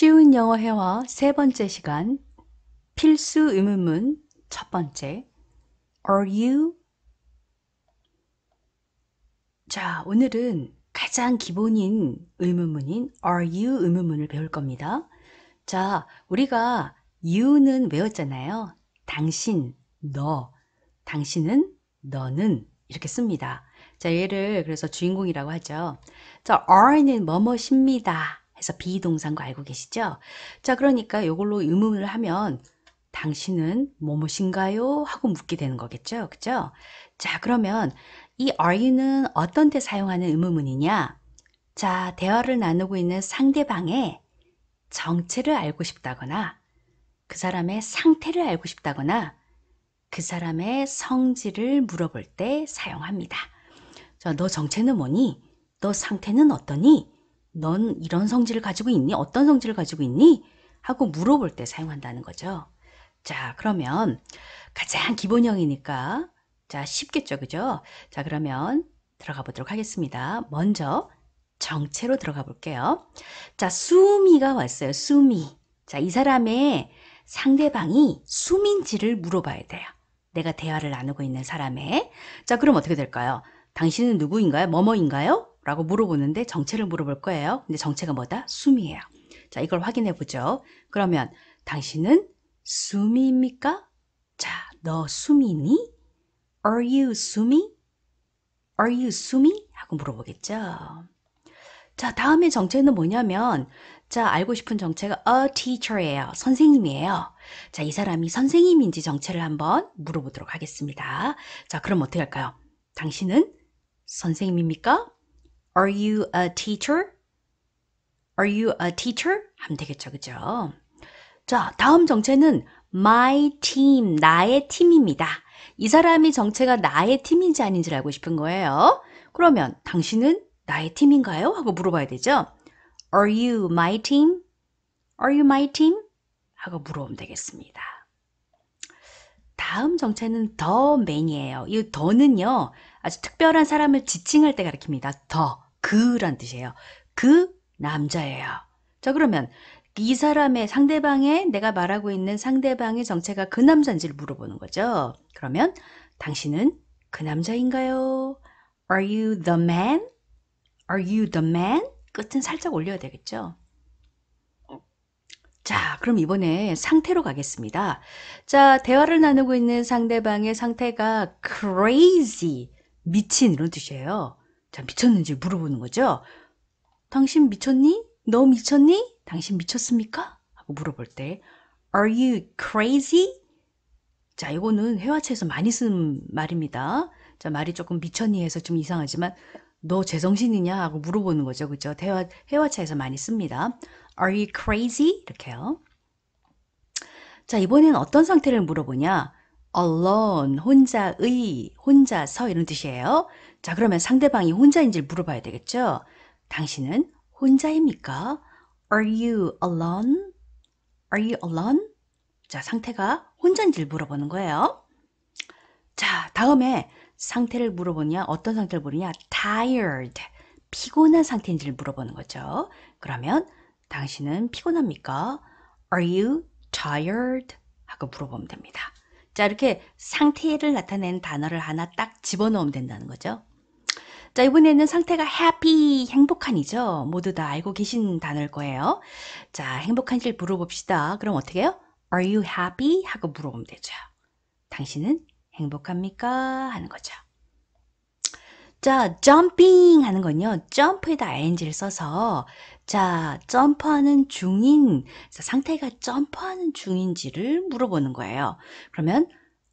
쉬운 영어 회화 세 번째 시간 필수 의문문 첫 번째 Are you? 자, 오늘은 가장 기본인 의문문인 Are you 의문문을 배울 겁니다. 자, 우리가 you는 외웠잖아요. 당신, 너, 당신은, 너는 이렇게 씁니다. 자, 얘를 그래서 주인공이라고 하죠. 자, are는 뭐뭐십니다. 해서 비동산인거 알고 계시죠? 자 그러니까 이걸로 의문을 하면 당신은 뭐뭐신가요? 하고 묻게 되는 거겠죠. 그죠? 자 그러면 이 are는 어떤 때 사용하는 의문문이냐? 자 대화를 나누고 있는 상대방의 정체를 알고 싶다거나 그 사람의 상태를 알고 싶다거나 그 사람의 성질을 물어볼 때 사용합니다. 자, 너 정체는 뭐니? 너 상태는 어떠니? 넌 이런 성질을 가지고 있니? 어떤 성질을 가지고 있니? 하고 물어볼 때 사용한다는 거죠. 자, 그러면 가장 기본형이니까 자, 쉽겠죠. 그죠? 자, 그러면 들어가 보도록 하겠습니다. 먼저 정체로 들어가 볼게요. 자, 수미가 왔어요. 수미. 자, 이 사람의 상대방이 수민지를 물어봐야 돼요. 내가 대화를 나누고 있는 사람의. 자, 그럼 어떻게 될까요? 당신은 누구인가요? 뭐뭐인가요? 라고 물어보는데 정체를 물어볼 거예요. 근데 정체가 뭐다? 숨이에요. 자, 이걸 확인해 보죠. 그러면 당신은 숨입니까? 자, 너 숨이니? Are you 숨이? Are you 숨이? 하고 물어보겠죠. 자, 다음에 정체는 뭐냐면 자, 알고 싶은 정체가 a teacher예요. 선생님이에요. 자, 이 사람이 선생님인지 정체를 한번 물어보도록 하겠습니다. 자, 그럼 어떻게 할까요? 당신은 선생님입니까? Are you a teacher? Are you a teacher? 하면 되겠죠, 그죠? 자, 다음 정체는 my team, 나의 팀입니다. 이 사람이 정체가 나의 팀인지 아닌지를 알고 싶은 거예요. 그러면 당신은 나의 팀인가요? 하고 물어봐야 되죠. Are you my team? Are you my team? 하고 물어보면 되겠습니다. 다음 정체는 더맨이에요이 더는요, 아주 특별한 사람을 지칭할 때 가리킵니다. 더. 그란 뜻이에요. 그 남자예요. 자 그러면 이 사람의 상대방의 내가 말하고 있는 상대방의 정체가 그 남자인지를 물어보는 거죠. 그러면 당신은 그 남자인가요? Are you the man? Are you the man? 끝은 살짝 올려야 되겠죠. 자, 그럼 이번에 상태로 가겠습니다. 자, 대화를 나누고 있는 상대방의 상태가 crazy, 미친 이런 뜻이에요. 자, 미쳤는지 물어보는 거죠. 당신 미쳤니? 너 미쳤니? 당신 미쳤습니까? 하고 물어볼 때 Are you crazy? 자, 이거는 회화체에서 많이 쓰는 말입니다. 자, 말이 조금 미쳤니 해서 좀 이상하지만 너 제정신이냐 하고 물어보는 거죠. 그죠? 대화 회화체에서 많이 씁니다. Are you crazy? 이렇게요. 자, 이번에는 어떤 상태를 물어보냐? alone 혼자의 혼자서 이런 뜻이에요. 자, 그러면 상대방이 혼자인지를 물어봐야 되겠죠? 당신은 혼자입니까? Are you alone? Are you alone? 자, 상태가 혼자인지를 물어보는 거예요. 자, 다음에 상태를 물어보냐, 어떤 상태를 물으냐, tired, 피곤한 상태인지를 물어보는 거죠. 그러면 당신은 피곤합니까? Are you tired? 하고 물어보면 됩니다. 자, 이렇게 상태를 나타낸 단어를 하나 딱 집어넣으면 된다는 거죠. 자, 이번에는 상태가 happy, 행복한이죠. 모두 다 알고 계신 단어일 거예요. 자, 행복한지를 물어봅시다. 그럼 어떻게 해요? Are you happy? 하고 물어보면 되죠. 당신은 행복합니까? 하는 거죠. 자, jumping 하는 건요. 점프에다 ing를 써서 자, 점프하는 중인 상태가 점프하는 중인지를 물어보는 거예요. 그러면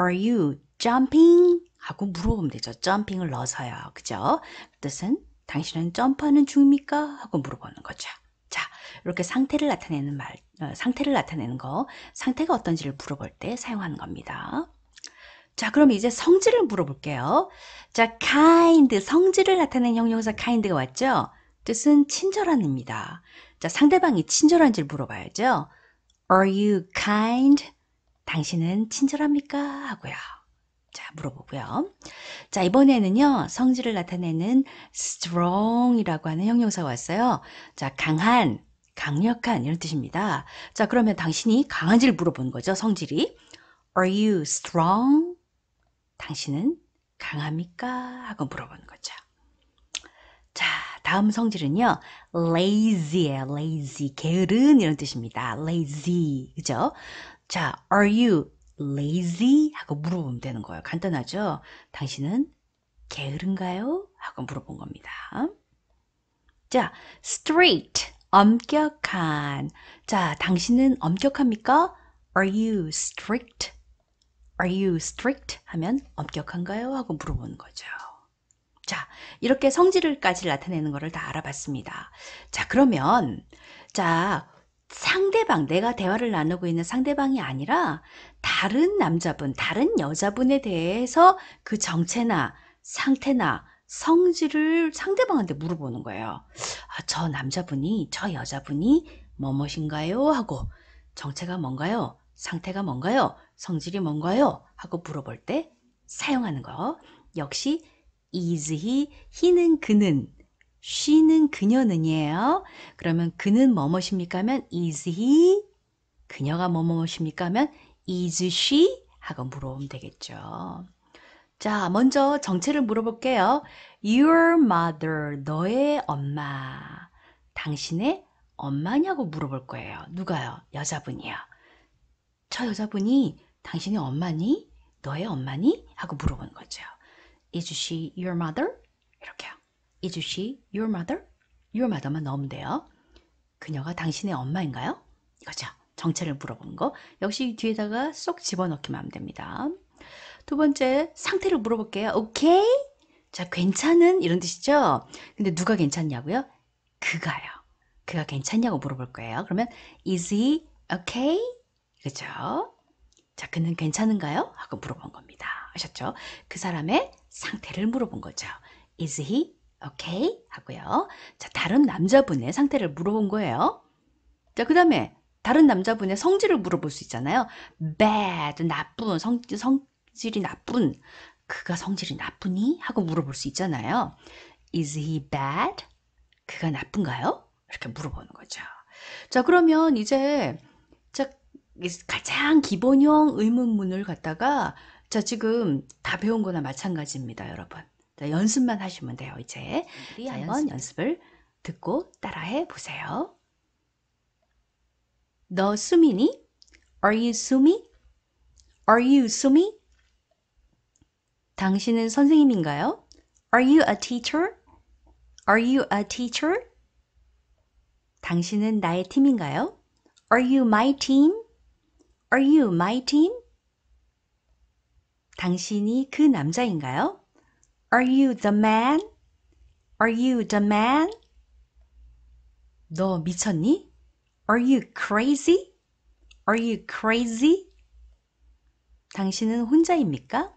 are you jumping? 하고 물어보면 되죠. 점핑을 넣어서요. 그죠? 뜻은 당신은 점프하는 중입니까? 하고 물어보는 거죠. 자, 이렇게 상태를 나타내는 말, 어, 상태를 나타내는 거, 상태가 어떤지를 물어볼 때 사용하는 겁니다. 자, 그럼 이제 성질을 물어볼게요. 자, kind, 성질을 나타내는 형용사 kind가 왔죠? 뜻은 친절한입니다. 자, 상대방이 친절한지를 물어봐야죠. Are you kind? 당신은 친절합니까? 하고요. 자, 물어보고요. 자, 이번에는요. 성질을 나타내는 strong이라고 하는 형용사 가 왔어요. 자, 강한, 강력한 이런 뜻입니다. 자, 그러면 당신이 강한지를 물어본 거죠. 성질이. Are you strong? 당신은 강합니까? 하고 물어보는 거죠. 자, 다음 성질은요. lazy예요. lazy. 게으른 이런 뜻입니다. lazy. 그죠? 자, are you lazy? 하고 물어보면 되는 거예요. 간단하죠? 당신은 게으른가요? 하고 물어본 겁니다. 자, straight, 엄격한. 자, 당신은 엄격합니까? Are you strict? Are you strict? 하면 엄격한가요? 하고 물어보는 거죠. 자, 이렇게 성질을까지 나타내는 것을 다 알아봤습니다. 자, 그러면 자, 상대방, 내가 대화를 나누고 있는 상대방이 아니라 다른 남자분, 다른 여자분에 대해서 그 정체나 상태나 성질을 상대방한테 물어보는 거예요. 아, 저 남자분이, 저 여자분이 뭐뭐신가요? 하고 정체가 뭔가요? 상태가 뭔가요? 성질이 뭔가요? 하고 물어볼 때 사용하는 거. 역시 is he, he는 그는 쉬는 그녀는이에요. 그러면 그는 뭐뭐십니까 하면 is he? 그녀가 뭐뭐십니까 하면 is she? 하고 물어보면 되겠죠. 자, 먼저 정체를 물어볼게요. Your mother, 너의 엄마. 당신의 엄마냐고 물어볼 거예요. 누가요? 여자분이요. 저 여자분이 당신의 엄마니? 너의 엄마니? 하고 물어본 거죠. Is she your mother? 이렇게요. Is she your mother? your mother만 넣으면 돼요. 그녀가 당신의 엄마인가요? 이거죠. 그렇죠. 정체를 물어본 거. 역시 뒤에다가 쏙 집어넣기만 하면 됩니다. 두 번째, 상태를 물어볼게요. 오케이? 자, 괜찮은? 이런 뜻이죠? 근데 누가 괜찮냐고요? 그가요. 그가 괜찮냐고 물어볼 거예요. 그러면 is he okay? 그죠? 자, 그는 괜찮은가요? 하고 물어본 겁니다. 아셨죠? 그 사람의 상태를 물어본 거죠. Is he 오케이? 하고요. 자, 다른 남자분의 상태를 물어본 거예요. 자, 그 다음에 다른 남자분의 성질을 물어볼 수 있잖아요. bad, 나쁜, 성, 성질이 나쁜. 그가 성질이 나쁘니? 하고 물어볼 수 있잖아요. Is he bad? 그가 나쁜가요? 이렇게 물어보는 거죠. 자, 그러면 이제 자, 가장 기본형 의문문을 갖다가 자, 지금 다 배운 거나 마찬가지입니다, 여러분. 자, 연습만 하시면 돼요, 이제. 자, 한번 연습. 연습을 듣고 따라해 보세요. 너 수민이? Are you 수미? Are you 수미? 당신은 선생님인가요? Are you a teacher? Are you a teacher? 당신은 나의 팀인가요? Are you my team? Are you my team? 당신이 그 남자인가요? Are you the man? Are you the man? 너 미쳤니? Are you crazy? Are you crazy? 당신은 혼자입니까?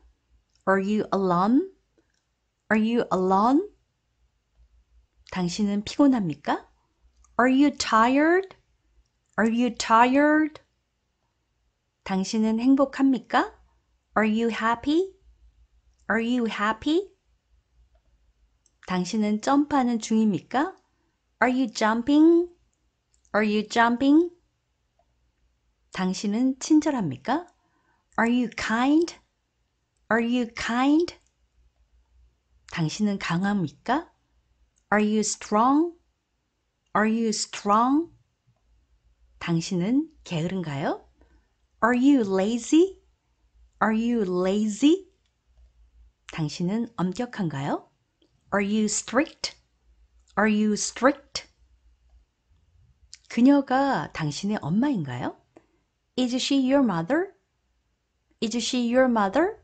Are you alone? Are you alone? 당신은 피곤합니까? Are you tired? Are you tired? 당신은 행복합니까? Are you happy? Are you happy? 당신은 점프하는 중입니까? Are you jumping? Are you jumping? 당신은 친절합니까? Are you kind? Are you kind? 당신은 강합니까? Are you strong? Are you strong? 당신은 게으른가요? Are you lazy? Are you lazy? 당신은 엄격한가요? Are you strict? Are you strict? 그녀가 당신의 엄마인가요? Is she your mother? Is she your mother?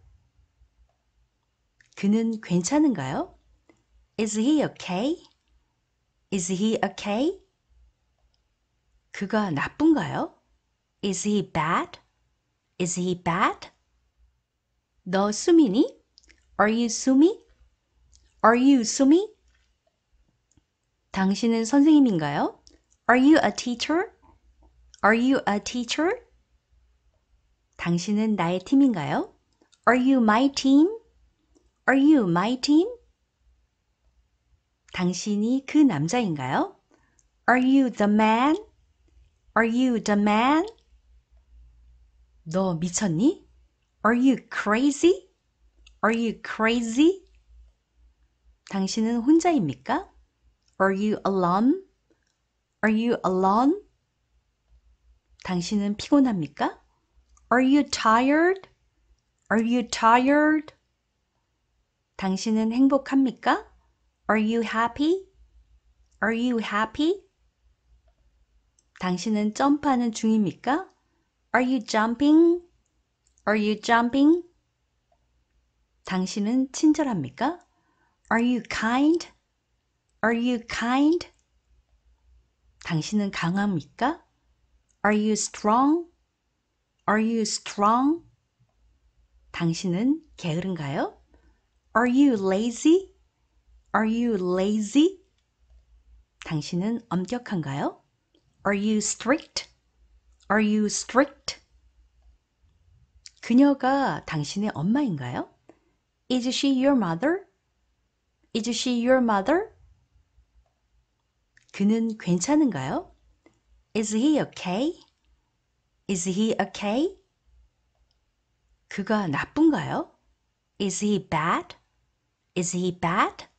그는 괜찮은가요? Is he okay? Is he okay? 그가 나쁜가요? Is he bad? Is he bad? 너수민이 Are you 수미? Are you 수미? 당신은 선생님인가요? Are you a teacher? Are you a teacher? 당신은 나의 팀인가요? Are you my team? Are you my team? 당신이 그 남자인가요? Are you the man? Are you the man? 너 미쳤니? Are you crazy? Are you crazy? 당신은 혼자입니까? Are you alone? Are you alone? 당신은 피곤합니까? Are you tired? Are you tired? 당신은 행복합니까? Are you happy? Are you happy? 당신은 점프하는 중입니까? Are you jumping? Are you jumping? 당신은 친절합니까? Are you kind? Are you kind? 당신은 강합니까? Are you strong? Are you strong? 당신은 게으른가요? Are you lazy? Are you lazy? 당신은 엄격한가요? Are you strict? Are you strict? 그녀가 당신의 엄마인가요? Is she your mother? Is she your mother? 그는 괜찮은가요? Is he okay? Is he okay? 그가 나쁜가요? Is he bad? Is he bad?